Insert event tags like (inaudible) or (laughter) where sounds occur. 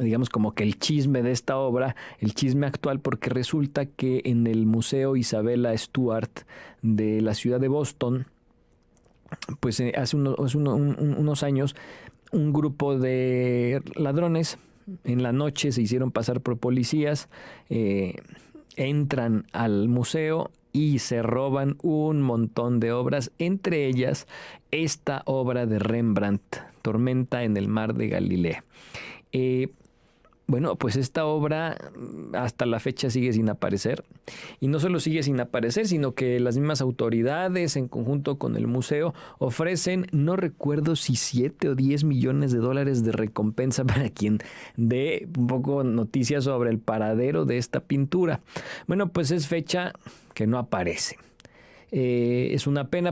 digamos como que el chisme de esta obra, el chisme actual, porque resulta que en el Museo Isabella Stewart de la ciudad de Boston, pues eh, hace, unos, años, un grupo de ladrones en la noche se hicieron pasar por policías, eh, entran al museo, y se roban un montón de obras, entre ellas esta obra de Rembrandt tormenta en el mar de Galilea. Eh, bueno, pues esta obra hasta la fecha sigue sin aparecer. Y no solo sigue sin aparecer, sino que las mismas autoridades en conjunto con el museo ofrecen, no recuerdo si 7 o 10 millones de dólares de recompensa (laughs) para quien dé un poco noticias sobre el paradero de esta pintura. Bueno, pues es fecha que no aparece. Eh, es una pena